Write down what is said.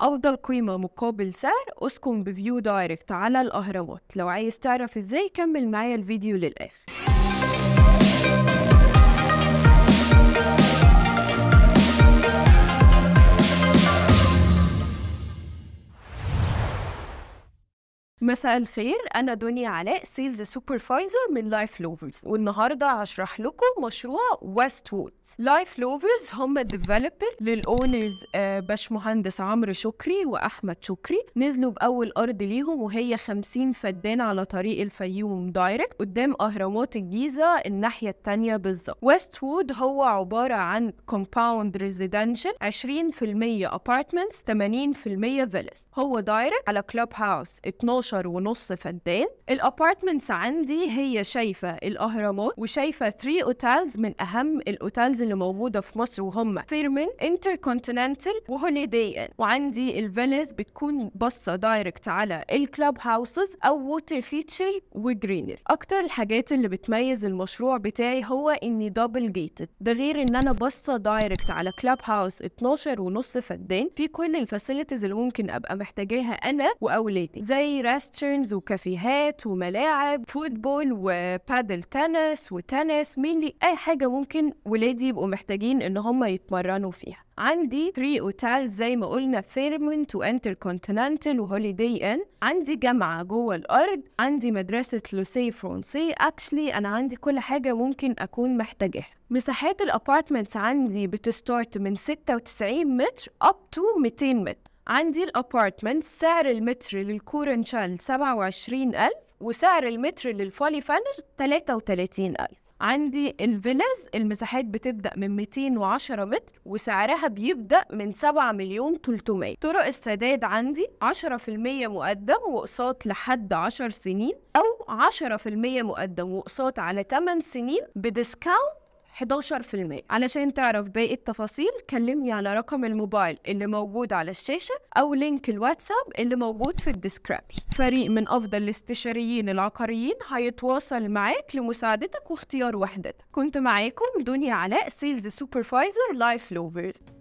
أفضل قيمة مقابل سعر أسكن بفيو دايركت على الأهرامات لو عايز تعرف إزاي كمل معايا الفيديو للآخر مساء الخير أنا دنيا علاء سيلز سوبرفايزر من لايف لوفرز والنهاردة هشرح لكم مشروع ويست وود لايف لوفرز هم ديفلوبر للأونرز آه، باشمهندس عمرو شكري وأحمد شكري نزلوا بأول أرض ليهم وهي 50 فدان على طريق الفيوم دايركت قدام أهرامات الجيزة الناحية الثانيه بالظبط ويست وود هو عبارة عن كومباوند ريزيدنشال 20% ابارتمنتس 80% فيلز هو دايركت على كلوب هاوس 12 12 ونص فدان الابارتمنتس عندي هي شايفه الاهرامات وشايفه 3 اوتيلز من اهم الاوتيلز اللي موجوده في مصر وهم فيرمن انتر كونتيننتال وهوليداي وعندي الفيلز بتكون باصه دايركت على الكلاب هاوسز او ووتر فيتشر وجرينر اكتر الحاجات اللي بتميز المشروع بتاعي هو اني دبل جيتد ده غير ان انا باصه دايركت على كلاب هاوس 12 ونص فدان في كل الفاسيلتيز اللي ممكن ابقى محتاجاها انا واولادي زي راس ويسترنز وكافيهات وملاعب فوتبول وبادل تنس وتنس مينلي اي حاجه ممكن ولادي يبقوا محتاجين ان هم يتمرنوا فيها عندي 3 اوتيل زي ما قلنا فيرمونت وانتر كونتيننتال وهوليدي ان عندي جامعه جوه الارض عندي مدرسه لوسي فرونسي اكشلي انا عندي كل حاجه ممكن اكون محتاجاها مساحات الابارتمنتس عندي بتستارت من 96 متر اب تو 200 متر عندي الابارتمنت سعر المتر للكورنشال 27000 وسعر المتر للفولي فانج 33000 عندي الفيلز المساحات بتبدأ من 210 متر وسعرها بيبدأ من 7 مليون 300 طرق السداد عندي 10% مقدم وأقساط لحد 10 سنين أو 10% مقدم وأقساط على 8 سنين بديسكاونت 11% علشان تعرف باقي التفاصيل كلمني على رقم الموبايل اللي موجود على الشاشة أو لينك الواتساب اللي موجود في الديسكريبشن فريق من أفضل الاستشاريين العقاريين هيتواصل معاك لمساعدتك واختيار وحدتك كنت معاكم دنيا علاء سيلز سوبرفايزر لايف لوفرز